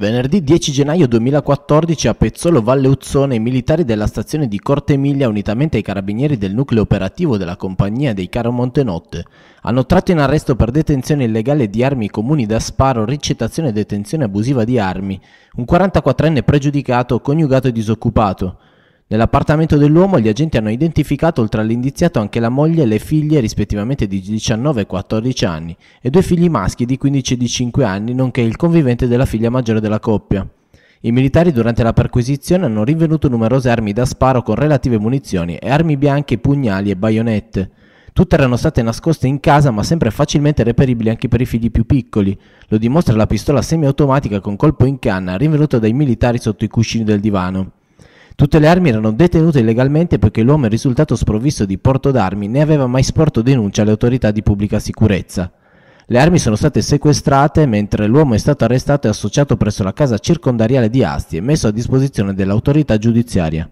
Venerdì 10 gennaio 2014 a Pezzolo Valle Uzzone i militari della stazione di Corte Emilia unitamente ai carabinieri del nucleo operativo della compagnia dei Caro Montenotte hanno tratto in arresto per detenzione illegale di armi comuni da sparo, ricettazione e detenzione abusiva di armi un 44enne pregiudicato, coniugato e disoccupato Nell'appartamento dell'uomo gli agenti hanno identificato oltre all'indiziato anche la moglie e le figlie rispettivamente di 19 e 14 anni e due figli maschi di 15 e di 5 anni nonché il convivente della figlia maggiore della coppia. I militari durante la perquisizione hanno rinvenuto numerose armi da sparo con relative munizioni e armi bianche, pugnali e baionette. Tutte erano state nascoste in casa ma sempre facilmente reperibili anche per i figli più piccoli. Lo dimostra la pistola semiautomatica con colpo in canna rinvenuta dai militari sotto i cuscini del divano. Tutte le armi erano detenute illegalmente perché l'uomo è risultato sprovvisto di porto d'armi né aveva mai sporto denuncia alle autorità di pubblica sicurezza. Le armi sono state sequestrate mentre l'uomo è stato arrestato e associato presso la casa circondariale di Asti e messo a disposizione dell'autorità giudiziaria.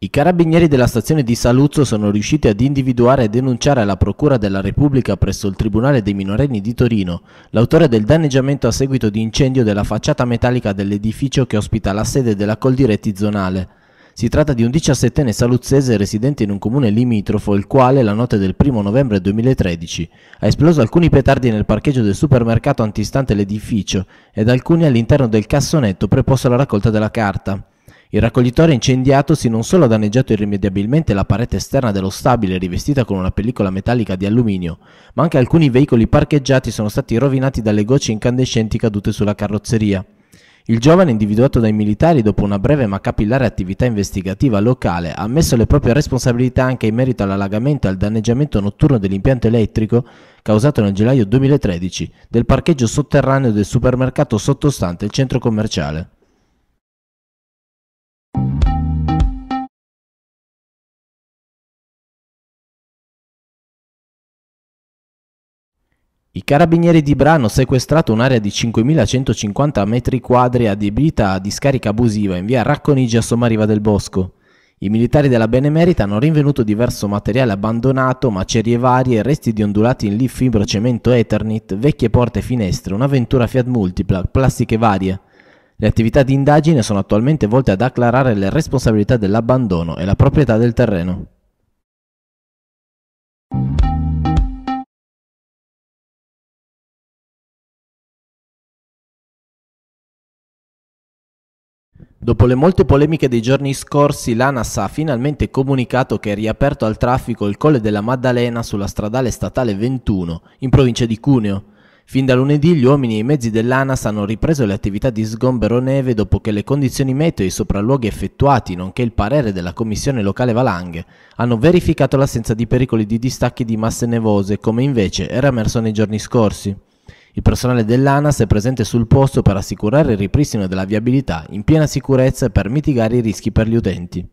I carabinieri della stazione di Saluzzo sono riusciti ad individuare e denunciare alla Procura della Repubblica presso il Tribunale dei minorenni di Torino l'autore del danneggiamento a seguito di incendio della facciata metallica dell'edificio che ospita la sede della Coldiretti zonale. Si tratta di un 17enne saluzzese residente in un comune limitrofo, il quale, la notte del 1 novembre 2013, ha esploso alcuni petardi nel parcheggio del supermercato antistante l'edificio ed alcuni all'interno del cassonetto preposto alla raccolta della carta. Il raccoglitore incendiatosi non solo ha danneggiato irrimediabilmente la parete esterna dello stabile rivestita con una pellicola metallica di alluminio, ma anche alcuni veicoli parcheggiati sono stati rovinati dalle gocce incandescenti cadute sulla carrozzeria. Il giovane individuato dai militari dopo una breve ma capillare attività investigativa locale ha ammesso le proprie responsabilità anche in merito all'allagamento e al danneggiamento notturno dell'impianto elettrico causato nel gennaio 2013 del parcheggio sotterraneo del supermercato sottostante il centro commerciale. I carabinieri di Bra hanno sequestrato un'area di 5.150 metri quadri adibita a discarica abusiva in via Racconigia a Sommariva del Bosco. I militari della Benemerita hanno rinvenuto diverso materiale abbandonato, macerie varie, resti di ondulati in leaf fibro cemento Ethernet, vecchie porte e finestre, un'avventura Fiat Multipla, plastiche varie. Le attività di indagine sono attualmente volte ad acclarare le responsabilità dell'abbandono e la proprietà del terreno. Dopo le molte polemiche dei giorni scorsi, l'ANAS ha finalmente comunicato che è riaperto al traffico il Colle della Maddalena sulla stradale statale 21, in provincia di Cuneo. Fin da lunedì gli uomini e i mezzi dell'ANAS hanno ripreso le attività di sgombero neve dopo che le condizioni meteo e i sopralluoghi effettuati, nonché il parere della Commissione locale Valanghe, hanno verificato l'assenza di pericoli di distacchi di masse nevose, come invece era emerso nei giorni scorsi. Il personale dell'ANAS è presente sul posto per assicurare il ripristino della viabilità in piena sicurezza e per mitigare i rischi per gli utenti.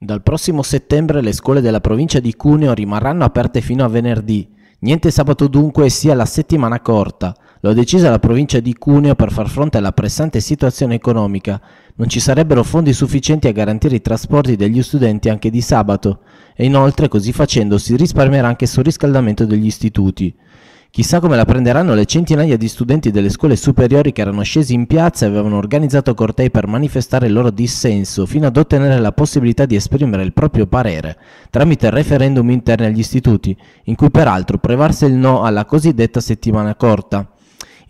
Dal prossimo settembre le scuole della provincia di Cuneo rimarranno aperte fino a venerdì. Niente sabato dunque sia la settimana corta. Lo ha decise la provincia di Cuneo per far fronte alla pressante situazione economica. Non ci sarebbero fondi sufficienti a garantire i trasporti degli studenti anche di sabato e inoltre così facendo si risparmierà anche sul riscaldamento degli istituti. Chissà come la prenderanno le centinaia di studenti delle scuole superiori che erano scesi in piazza e avevano organizzato cortei per manifestare il loro dissenso fino ad ottenere la possibilità di esprimere il proprio parere tramite referendum interno agli istituti, in cui peraltro prevarse il no alla cosiddetta settimana corta.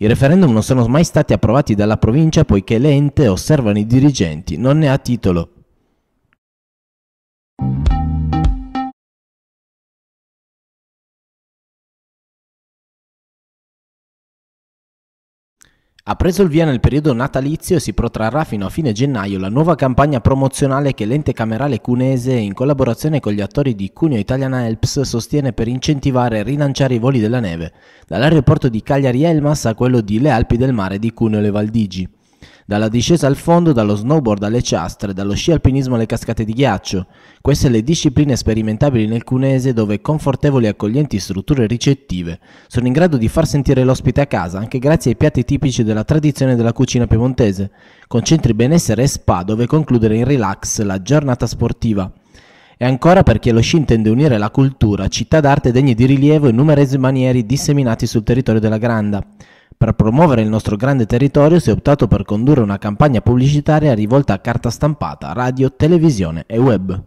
I referendum non sono mai stati approvati dalla provincia poiché l'ente osservano i dirigenti, non ne ha titolo. Ha preso il via nel periodo natalizio e si protrarrà fino a fine gennaio la nuova campagna promozionale che l'ente camerale cunese, in collaborazione con gli attori di Cuneo Italiana Alps, sostiene per incentivare e rilanciare i voli della neve, dall'aeroporto di Cagliari Elmas a quello di Le Alpi del Mare di Cuneo Le Valdigi dalla discesa al fondo, dallo snowboard alle ciastre, dallo sci alpinismo alle cascate di ghiaccio. Queste le discipline sperimentabili nel Cunese dove confortevoli e accoglienti strutture ricettive sono in grado di far sentire l'ospite a casa anche grazie ai piatti tipici della tradizione della cucina piemontese, con centri benessere e spa dove concludere in relax la giornata sportiva. E ancora perché lo sci intende unire la cultura, città d'arte degne di rilievo e numerose manieri disseminati sul territorio della Granda. Per promuovere il nostro grande territorio si è optato per condurre una campagna pubblicitaria rivolta a carta stampata, radio, televisione e web.